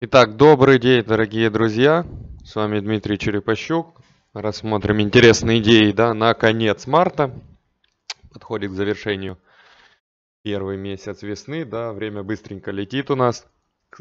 Итак, добрый день, дорогие друзья. С вами Дмитрий Черепощук. Рассмотрим интересные идеи да, на конец марта. Подходит к завершению первый месяц весны. Да, время быстренько летит у нас.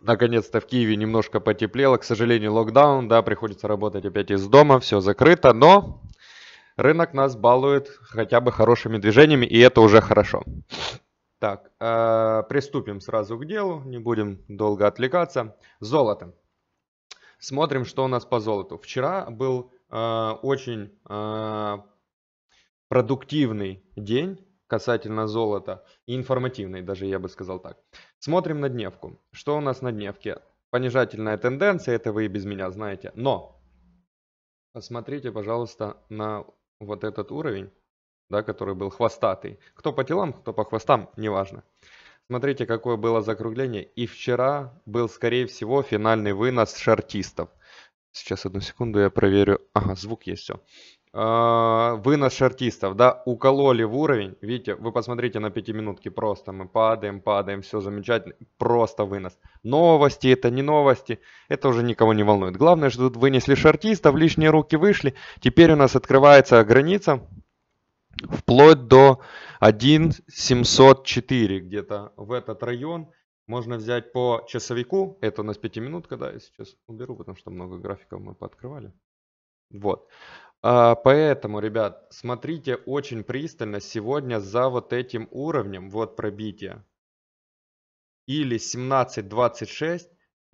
Наконец-то в Киеве немножко потеплело. К сожалению, локдаун. Да, приходится работать опять из дома. Все закрыто, но рынок нас балует хотя бы хорошими движениями, и это уже хорошо. Так, э, приступим сразу к делу, не будем долго отвлекаться. Золото. Смотрим, что у нас по золоту. Вчера был э, очень э, продуктивный день касательно золота, информативный даже, я бы сказал так. Смотрим на дневку. Что у нас на дневке? Понижательная тенденция, это вы и без меня знаете. Но посмотрите, пожалуйста, на вот этот уровень да, который был хвостатый. Кто по телам, кто по хвостам, неважно. Смотрите, какое было закругление. И вчера был, скорее всего, финальный вынос шартистов. Сейчас, одну секунду, я проверю. Ага, звук есть, все. А, вынос шартистов, да, укололи в уровень. Видите, вы посмотрите на 5 просто мы падаем, падаем, все замечательно. Просто вынос. Новости, это не новости, это уже никого не волнует. Главное, что тут вынесли шартистов, лишние руки вышли. Теперь у нас открывается граница вплоть до 1704 где-то в этот район. Можно взять по часовику. Это у нас 5 минут, когда я сейчас уберу, потому что много графиков мы пооткрывали. Вот. А, поэтому, ребят, смотрите очень пристально сегодня за вот этим уровнем, вот пробитие, или 17.26,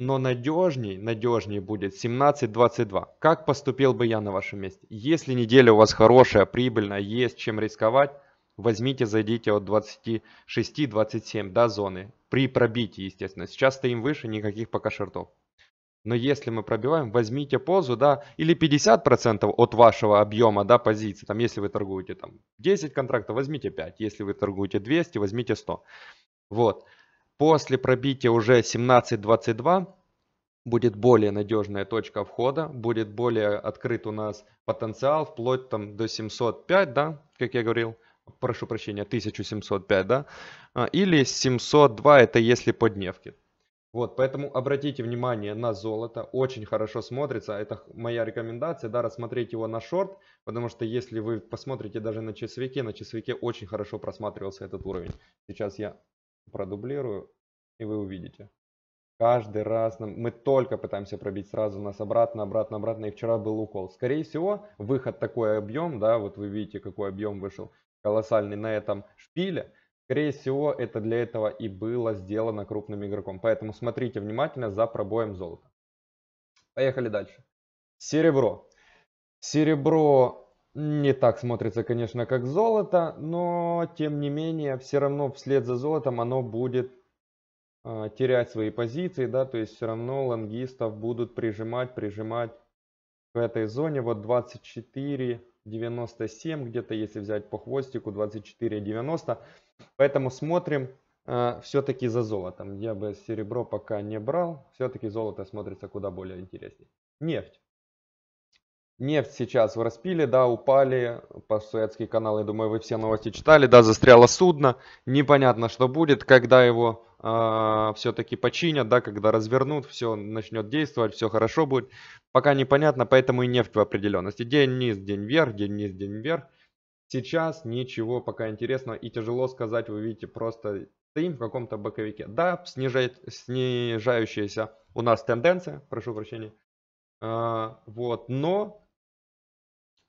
но надежней, надежней будет 17-22. Как поступил бы я на вашем месте? Если неделя у вас хорошая, прибыльная, есть чем рисковать, возьмите, зайдите от 26-27 до зоны. При пробитии, естественно. Сейчас стоим выше, никаких пока шортов. Но если мы пробиваем, возьмите позу, да, или 50% от вашего объема, да, позиции. Там, если вы торгуете там 10 контрактов, возьмите 5. Если вы торгуете 200, возьмите 100. Вот. После пробития уже 17.22 будет более надежная точка входа, будет более открыт у нас потенциал вплоть там до 705, да, как я говорил, прошу прощения, 1705, да, а, или 702, это если по дневке. Вот, поэтому обратите внимание на золото, очень хорошо смотрится, это моя рекомендация, да, рассмотреть его на шорт, потому что если вы посмотрите даже на часовике, на часовике очень хорошо просматривался этот уровень. Сейчас я продублирую, и вы увидите. Каждый раз нам, мы только пытаемся пробить сразу нас обратно, обратно, обратно, и вчера был укол. Скорее всего, выход такой объем, да, вот вы видите, какой объем вышел колоссальный на этом шпиле. Скорее всего, это для этого и было сделано крупным игроком. Поэтому смотрите внимательно за пробоем золота. Поехали дальше. Серебро. Серебро не так смотрится, конечно, как золото, но тем не менее, все равно вслед за золотом оно будет э, терять свои позиции, да, то есть все равно лонгистов будут прижимать, прижимать в этой зоне, вот 24.97 где-то если взять по хвостику, 24.90. поэтому смотрим э, а, все-таки за золотом, я бы серебро пока не брал, все-таки золото смотрится куда более интереснее. Нефть. Нефть сейчас в распиле, да, упали по Суэцкий канал, я думаю, вы все новости читали, да, застряло судно, непонятно, что будет, когда его э, а, все-таки починят, да, когда развернут, все начнет действовать, все хорошо будет, пока непонятно, поэтому и нефть в определенности, день вниз, день вверх, день вниз, день вверх, сейчас ничего пока интересного и тяжело сказать, вы видите, просто стоим в каком-то боковике, да, снижает, снижающаяся у нас тенденция, прошу прощения, а, вот, но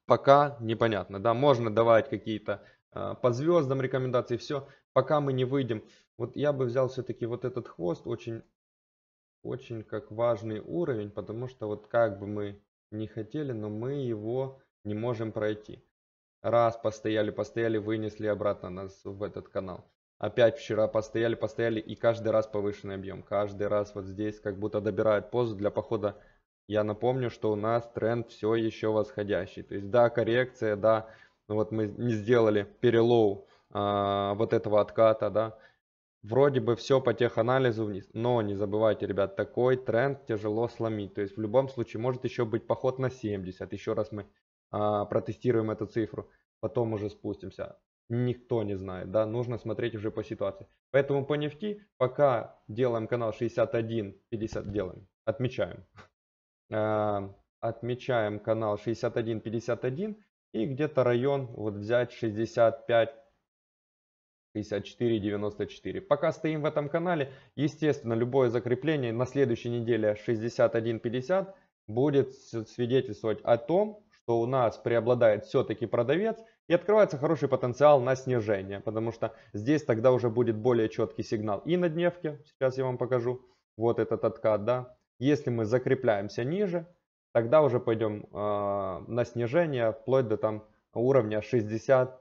пока непонятно. Да, можно давать какие-то а, по звездам рекомендации, все, пока мы не выйдем. Вот я бы взял все-таки вот этот хвост очень, очень как важный уровень, потому что вот как бы мы не хотели, но мы его не можем пройти. Раз постояли, постояли, вынесли обратно нас в этот канал. Опять вчера постояли, постояли и каждый раз повышенный объем. Каждый раз вот здесь как будто добирают позу для похода я напомню, что у нас тренд все еще восходящий. То есть да, коррекция, да, ну вот мы не сделали перелоу а, вот этого отката, да. Вроде бы все по теханализу вниз, но не забывайте, ребят, такой тренд тяжело сломить. То есть в любом случае может еще быть поход на 70. Еще раз мы а, протестируем эту цифру, потом уже спустимся никто не знает, да, нужно смотреть уже по ситуации. Поэтому по нефти пока делаем канал 61, 50 делаем, отмечаем. Эм, отмечаем канал 6151 и где-то район вот взять 65 пока стоим в этом канале естественно любое закрепление на следующей неделе 61.50 будет свидетельствовать о том что у нас преобладает все-таки продавец и открывается хороший потенциал на снижение потому что здесь тогда уже будет более четкий сигнал и на дневке сейчас я вам покажу вот этот откат да если мы закрепляемся ниже, тогда уже пойдем э, на снижение вплоть до там уровня 60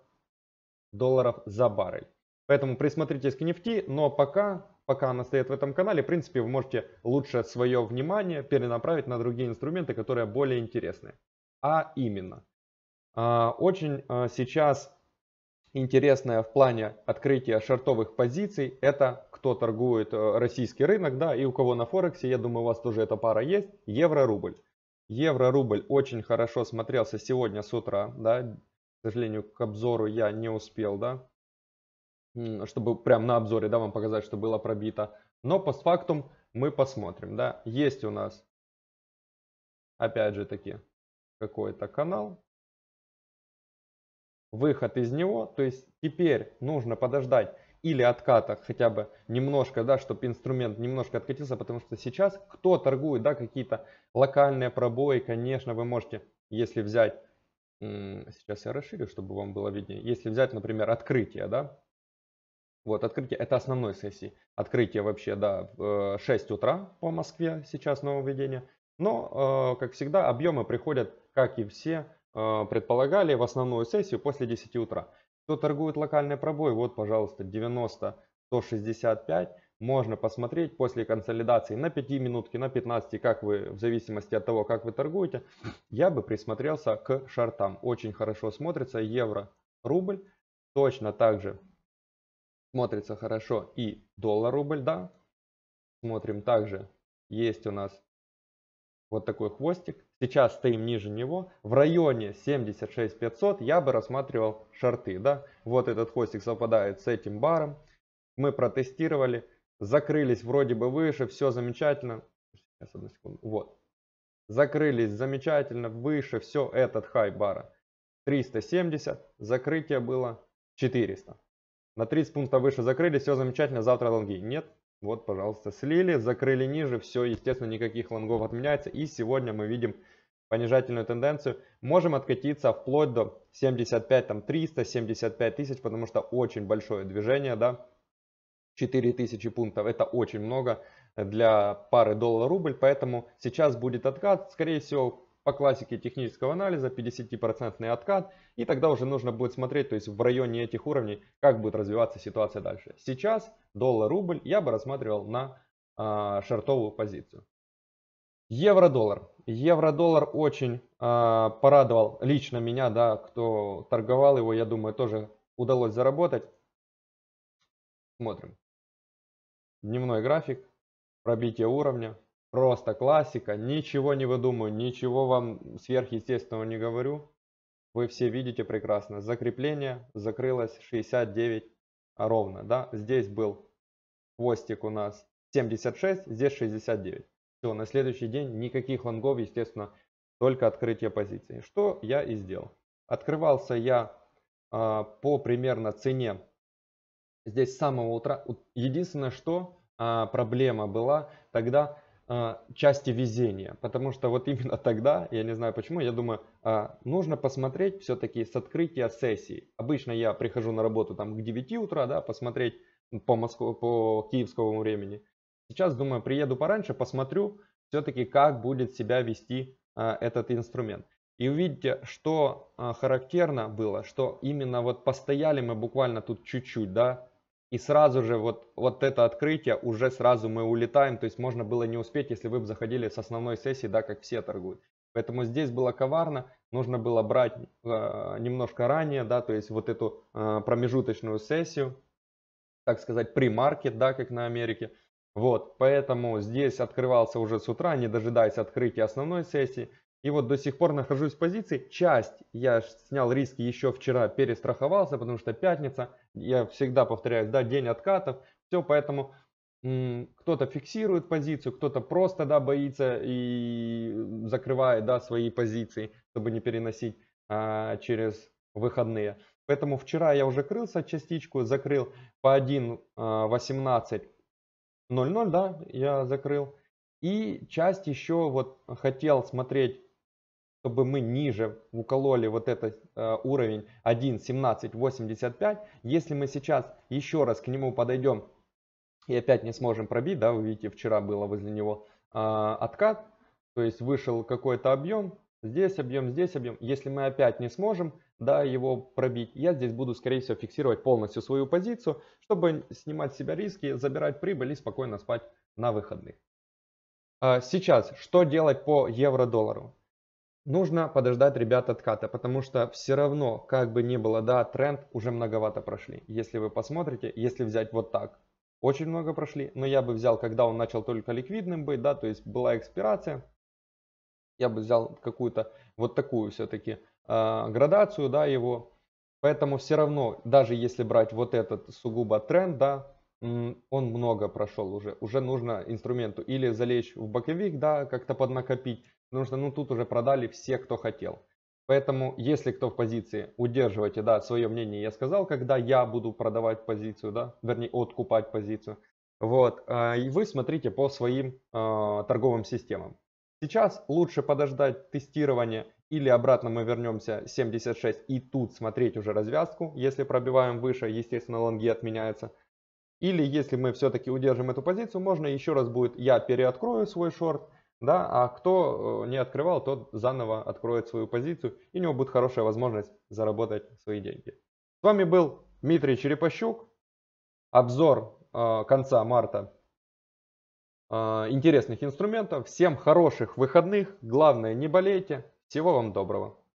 долларов за баррель. Поэтому присмотритесь к нефти, но пока, пока она стоит в этом канале, в принципе, вы можете лучше свое внимание перенаправить на другие инструменты, которые более интересны. А именно, э, очень э, сейчас интересное в плане открытия шортовых позиций это кто торгует э, российский рынок, да, и у кого на Форексе, я думаю, у вас тоже эта пара есть, евро-рубль. Евро-рубль очень хорошо смотрелся сегодня с утра, да, к сожалению, к обзору я не успел, да, чтобы прям на обзоре, да, вам показать, что было пробито. Но постфактум мы посмотрим, да, есть у нас, опять же таки, какой-то канал, выход из него, то есть теперь нужно подождать или отката хотя бы немножко, да, чтобы инструмент немножко откатился, потому что сейчас кто торгует, да, какие-то локальные пробои, конечно, вы можете, если взять, сейчас я расширю, чтобы вам было виднее, если взять, например, открытие, да, вот, открытие, это основной сессии. Открытие вообще, да, 6 э, утра по Москве сейчас нововведение. Но, э, как всегда, объемы приходят, как и все э, предполагали, в основную сессию после 10 утра. Кто торгует локальный пробой, вот, пожалуйста, 90, 165. Можно посмотреть после консолидации на 5 минутке, на 15, как вы, в зависимости от того, как вы торгуете. Я бы присмотрелся к шартам. Очень хорошо смотрится евро, рубль. Точно так же смотрится хорошо и доллар-рубль, да. Смотрим также. Есть у нас вот такой хвостик. Сейчас стоим ниже него. В районе 76 500 я бы рассматривал шарты. Да? Вот этот хвостик совпадает с этим баром. Мы протестировали, закрылись вроде бы выше, все замечательно. Сейчас, одну секунду. Вот. Закрылись замечательно, выше все этот хай бара. 370, закрытие было 400. На 30 пунктов выше закрыли, все замечательно, завтра лонги. Нет, вот, пожалуйста, слили, закрыли ниже, все, естественно, никаких лонгов отменяется. И сегодня мы видим понижательную тенденцию. Можем откатиться вплоть до 75, там 300, 75 тысяч, потому что очень большое движение, да, 4000 пунктов, это очень много для пары доллар-рубль, поэтому сейчас будет откат, скорее всего, по классике технического анализа 50% откат, и тогда уже нужно будет смотреть, то есть в районе этих уровней, как будет развиваться ситуация дальше. Сейчас доллар-рубль я бы рассматривал на э, шартовую позицию. Евро-доллар. Евро-доллар очень э, порадовал лично меня, да, кто торговал его, я думаю, тоже удалось заработать. Смотрим. Дневной график, пробитие уровня, Просто классика, ничего не выдумываю, ничего вам сверхъестественного не говорю. Вы все видите прекрасно. Закрепление закрылось 69 ровно, да? Здесь был хвостик у нас 76, здесь 69. Все, на следующий день никаких лонгов, естественно, только открытие позиции. Что я и сделал. Открывался я э, по примерно цене здесь с самого утра. Единственное, что э, проблема была тогда а, части везения, потому что вот именно тогда, я не знаю почему, я думаю, а, нужно посмотреть все-таки с открытия сессии. Обычно я прихожу на работу там к 9 утра, да, посмотреть по, Москву, по киевскому времени. Сейчас, думаю, приеду пораньше, посмотрю все-таки, как будет себя вести а, этот инструмент. И увидите, что характерно было, что именно вот постояли мы буквально тут чуть-чуть, да, и сразу же вот, вот это открытие, уже сразу мы улетаем, то есть можно было не успеть, если вы бы заходили с основной сессии, да, как все торгуют. Поэтому здесь было коварно, нужно было брать э, немножко ранее, да, то есть вот эту э, промежуточную сессию, так сказать, примаркет, да, как на Америке. Вот, поэтому здесь открывался уже с утра, не дожидаясь открытия основной сессии. И вот до сих пор нахожусь в позиции. Часть я снял риски еще вчера, перестраховался, потому что пятница. Я всегда повторяю, да, день откатов. Все, поэтому кто-то фиксирует позицию, кто-то просто, да, боится и закрывает, да, свои позиции, чтобы не переносить а, через выходные. Поэтому вчера я уже крылся частичку, закрыл по 1.18.00, а, да, я закрыл. И часть еще вот хотел смотреть чтобы мы ниже укололи вот этот э, уровень 1.1785, если мы сейчас еще раз к нему подойдем и опять не сможем пробить, да, вы видите, вчера было возле него э, откат, то есть вышел какой-то объем, здесь объем, здесь объем. Если мы опять не сможем да, его пробить, я здесь буду, скорее всего, фиксировать полностью свою позицию, чтобы снимать с себя риски, забирать прибыль и спокойно спать на выходных. А сейчас, что делать по евро-доллару? нужно подождать ребят отката, потому что все равно, как бы ни было, да, тренд уже многовато прошли. Если вы посмотрите, если взять вот так, очень много прошли, но я бы взял, когда он начал только ликвидным быть, да, то есть была экспирация, я бы взял какую-то вот такую все-таки э, а, градацию, да, его. Поэтому все равно, даже если брать вот этот сугубо тренд, да, он много прошел уже. Уже нужно инструменту или залечь в боковик, да, как-то поднакопить, Потому что ну, тут уже продали все, кто хотел. Поэтому, если кто в позиции, удерживайте, да, свое мнение я сказал, когда я буду продавать позицию, да, вернее, откупать позицию. Вот, а, и вы смотрите по своим э, торговым системам. Сейчас лучше подождать тестирование или обратно мы вернемся 76 и тут смотреть уже развязку. Если пробиваем выше, естественно, лонги отменяются. Или если мы все-таки удержим эту позицию, можно еще раз будет, я переоткрою свой шорт, да, а кто э, не открывал, тот заново откроет свою позицию, и у него будет хорошая возможность заработать свои деньги. С вами был Дмитрий Черепощук. Обзор э, конца марта э, интересных инструментов. Всем хороших выходных. Главное, не болейте. Всего вам доброго.